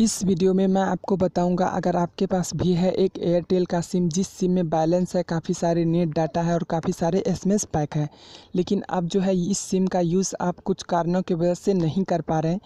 इस वीडियो में मैं आपको बताऊंगा अगर आपके पास भी है एक एयरटेल का सिम जिस सिम में बैलेंस है काफ़ी सारे नेट डाटा है और काफ़ी सारे एसएमएस पैक है लेकिन अब जो है इस सिम का यूज़ आप कुछ कारणों की वजह से नहीं कर पा रहे हैं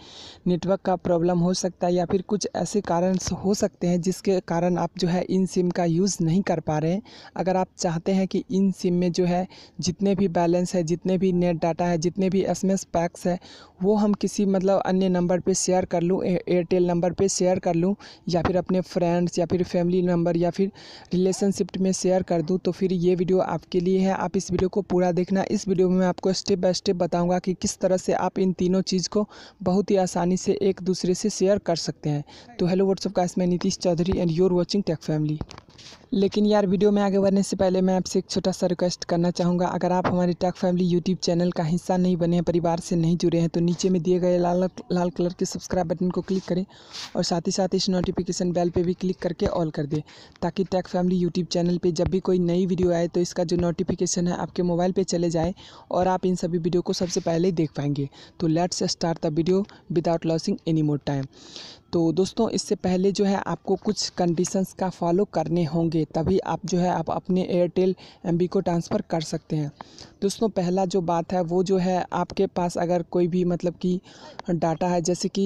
नेटवर्क का प्रॉब्लम हो सकता है या फिर कुछ ऐसे कारण हो सकते हैं जिसके कारण आप जो है इन सिम का यूज़ नहीं कर पा रहे हैं अगर आप चाहते हैं कि इन सिम में जो है जितने भी बैलेंस है जितने भी नेट डाटा है जितने भी एस पैक्स है वो हम किसी मतलब अन्य नंबर पर शेयर कर लूँ एयरटेल नंबर पे शेयर कर लूँ या फिर अपने फ्रेंड्स या फिर फैमिली मेम्बर या फिर रिलेशनशिप में शेयर कर दूँ तो फिर ये वीडियो आपके लिए है आप इस वीडियो को पूरा देखना इस वीडियो में मैं आपको स्टेप बाय स्टेप बताऊँगा कि किस तरह से आप इन तीनों चीज़ को बहुत ही आसानी से एक दूसरे से शेयर कर सकते हैं तो हेलो व्हाट्सअप का इसमें Nitish Chaudhary and you're watching tech family लेकिन यार वीडियो में आगे बढ़ने से पहले मैं आपसे एक छोटा सा रिक्वेस्ट करना चाहूँगा अगर आप हमारे टैक फैमिली यूट्यूब चैनल का हिस्सा नहीं बने हैं परिवार से नहीं जुड़े हैं तो नीचे में दिए गए लाल लाल कलर के सब्सक्राइब बटन को क्लिक करें और साथ ही साथ इस नोटिफिकेशन बेल पर भी क्लिक करके ऑल कर दें ताकि टैक फैमिली यूट्यूब चैनल पर जब भी कोई नई वीडियो आए तो इसका जो नोटिफिकेशन है आपके मोबाइल पर चले जाए और आप इन सभी वीडियो को सबसे पहले देख पाएंगे तो let's start the video without losing any more time तो दोस्तों इससे पहले जो है आपको कुछ कंडीशंस का फॉलो करने होंगे तभी आप जो है आप अपने एयरटेल एम को ट्रांसफ़र कर सकते हैं दोस्तों पहला जो बात है वो जो है आपके पास अगर कोई भी मतलब कि डाटा है जैसे कि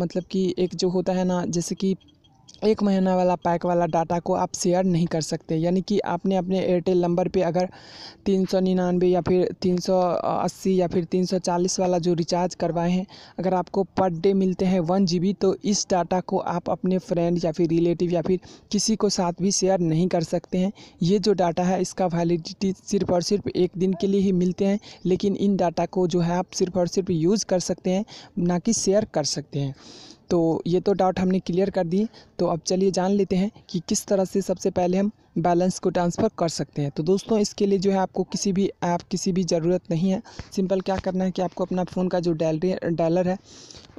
मतलब कि एक जो होता है ना जैसे कि एक महीना वाला पैक वाला डाटा को आप शेयर नहीं कर सकते यानी कि आपने अपने एयरटेल नंबर पे अगर तीन सौ निन्यानवे या फिर तीन सौ अस्सी या फिर तीन सौ चालीस वाला जो रिचार्ज करवाए हैं अगर आपको पर डे मिलते हैं वन जी तो इस डाटा को आप अपने फ्रेंड या फिर रिलेटिव या फिर किसी को साथ भी शेयर नहीं कर सकते हैं ये जो डाटा है इसका वैलिडिटी सिर्फ और सिर्फ एक दिन के लिए ही मिलते हैं लेकिन इन डाटा को जो है आप सिर्फ और सिर्फ यूज़ कर सकते हैं ना कि शेयर कर सकते हैं तो ये तो डाउट हमने क्लियर कर दी तो अब चलिए जान लेते हैं कि किस तरह से सबसे पहले हम बैलेंस को ट्रांसफ़र कर सकते हैं तो दोस्तों इसके लिए जो है आपको किसी भी ऐप किसी भी ज़रूरत नहीं है सिंपल क्या करना है कि आपको अपना फ़ोन का जो डैलरी डायलर है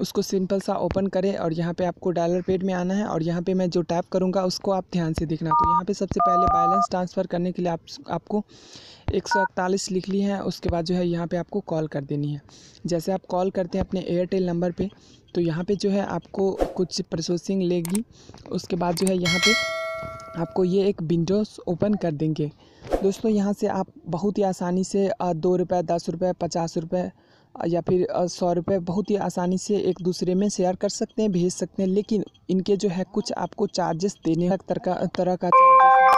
उसको सिंपल सा ओपन करें और यहाँ पे आपको डायलर पेड में आना है और यहाँ पे मैं जो टैप करूँगा उसको आप ध्यान से देखना तो यहाँ पर सबसे पहले बैलेंस ट्रांसफ़र करने के लिए आप आपको एक लिख ली है उसके बाद जो है यहाँ पर आपको कॉल कर देनी है जैसे आप कॉल करते हैं अपने एयरटेल नंबर पर तो यहाँ पर जो है आपको कुछ प्रोसेसिंग लेगी उसके बाद जो है यहाँ पर आपको ये एक विंडोज़ ओपन कर देंगे दोस्तों यहाँ से आप बहुत ही आसानी से दो रुपये दस रुपये पचास रुपये या फिर सौ रुपये बहुत ही आसानी से एक दूसरे में शेयर कर सकते हैं भेज सकते हैं लेकिन इनके जो है कुछ आपको चार्जेस देने का तरह तरह का चार्जेस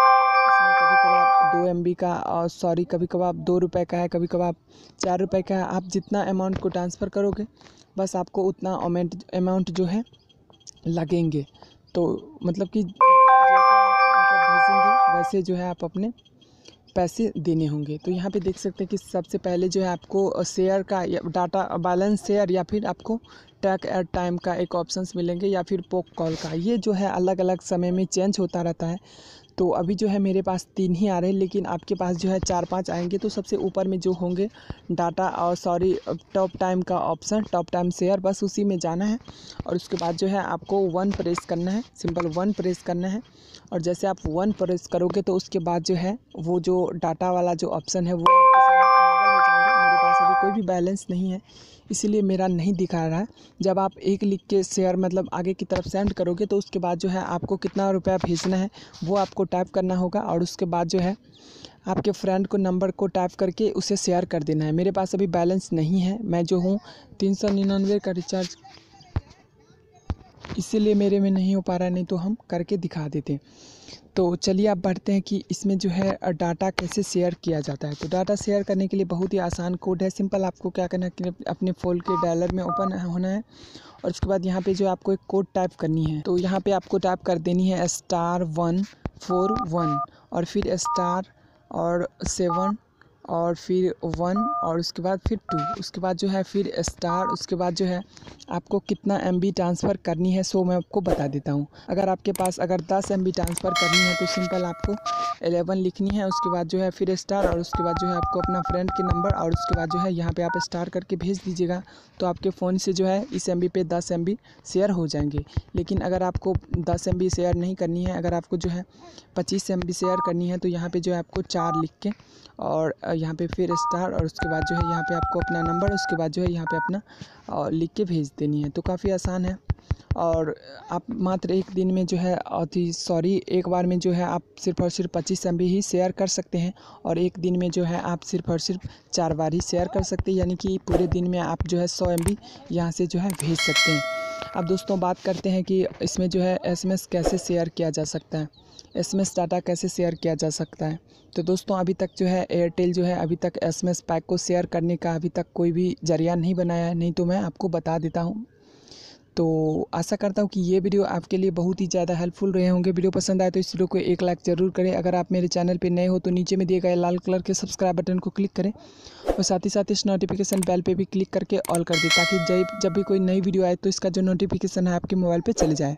कभी कभार दो एम का सॉरी कभी कभार दो रुपये का है कभी कभार चार रुपये का है आप जितना अमाउंट को ट्रांसफ़र करोगे बस आपको उतना अमाउंट जो है लगेंगे तो मतलब कि भेजेंगे वैसे जो है आप अपने पैसे देने होंगे तो यहाँ पे देख सकते हैं कि सबसे पहले जो है आपको शेयर का डाटा बैलेंस शेयर या फिर आपको टैक एट टाइम का एक ऑप्शंस मिलेंगे या फिर पोक कॉल का ये जो है अलग अलग समय में चेंज होता रहता है तो अभी जो है मेरे पास तीन ही आ रहे हैं लेकिन आपके पास जो है चार पाँच आएंगे तो सबसे ऊपर में जो होंगे डाटा और सॉरी टॉप टाइम का ऑप्शन टॉप टाइम शेयर बस उसी में जाना है और उसके बाद जो है आपको वन प्रेस करना है सिंपल वन प्रेस करना है और जैसे आप वन प्रेस करोगे तो उसके बाद जो है वो जो डाटा वाला जो ऑप्शन है वो कोई भी बैलेंस नहीं है इसीलिए मेरा नहीं दिखा रहा है जब आप एक लिख के शेयर मतलब आगे की तरफ सेंड करोगे तो उसके बाद जो है आपको कितना रुपया भेजना है वो आपको टाइप करना होगा और उसके बाद जो है आपके फ्रेंड को नंबर को टाइप करके उसे शेयर कर देना है मेरे पास अभी बैलेंस नहीं है मैं जो हूँ तीन सौ निन्यानवे का रिचार्ज इसीलिए मेरे में नहीं हो पा रहा नहीं तो हम करके दिखा देते तो चलिए आप बढ़ते हैं कि इसमें जो है डाटा कैसे शेयर किया जाता है तो डाटा शेयर करने के लिए बहुत ही आसान कोड है सिंपल आपको क्या करना है अपने फ़ोन के डायलर में ओपन होना है और उसके बाद यहाँ पे जो आपको एक कोड टाइप करनी है तो यहाँ पे आपको टाइप कर देनी है स्टार वन फोर वन और फिर स्टार और सेवन और फिर वन और उसके बाद फिर टू उसके बाद जो है फिर स्टार उसके बाद जो है आपको कितना एम ट्रांसफ़र करनी है सो मैं आपको बता देता हूँ अगर आपके पास अगर दस एम ट्रांसफ़र करनी है तो सिंपल आपको एलेवन लिखनी है उसके बाद जो है फिर स्टार और उसके बाद जो है आपको अपना फ्रेंड के नंबर और उसके बाद जो है यहाँ पर आप स्टार करके भेज दीजिएगा तो आपके फ़ोन से जो है इस एम पे दस एम शेयर हो जाएंगे लेकिन अगर आपको दस एम शेयर नहीं करनी है अगर आपको जो है पच्चीस एम शेयर करनी है तो यहाँ पर जो है आपको चार लिख के और यहाँ पे फिर स्टार और उसके बाद जो है यहाँ पे आपको अपना नंबर उसके बाद जो है यहाँ पे अपना लिख के भेज देनी है तो काफ़ी आसान है और आप मात्र एक दिन में जो है अति सॉरी एक बार में जो है आप सिर्फ और सिर्फ पच्चीस एम ही शेयर कर सकते हैं और एक दिन में जो है आप सिर्फ और सिर्फ चार बार ही शेयर कर सकते हैं यानी कि पूरे दिन में आप जो है सौ एम बी यहाँ से जो है भेज सकते हैं अब दोस्तों बात करते हैं कि इसमें जो है एसएमएस कैसे शेयर किया जा सकता है एस डाटा कैसे शेयर किया जा सकता है तो दोस्तों अभी तक जो है एयरटेल जो है अभी तक एस पैक को शेयर करने का अभी तक कोई भी जरिया नहीं बनाया है नहीं तो मैं आपको बता देता हूँ तो आशा करता हूँ कि ये वीडियो आपके लिए बहुत ही ज़्यादा हेल्पफुल रहे होंगे वीडियो पसंद आए तो इस वीडियो को एक लाइक ज़रूर करें अगर आप मेरे चैनल पर नए हो तो नीचे में दिए गए लाल कलर के सब्सक्राइब बटन को क्लिक करें और साथ ही साथ इस नोटिफिकेशन बेल पर भी क्लिक करके ऑल कर दें ताकि जब जब भी कोई नई वीडियो आए तो इसका जो नोटिफिकेशन है आपके मोबाइल पर चले जाए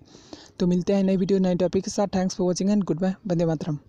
तो मिलते हैं नई वीडियो नए टॉपिक के साथ thanks for watching and good bye बंदे मातरम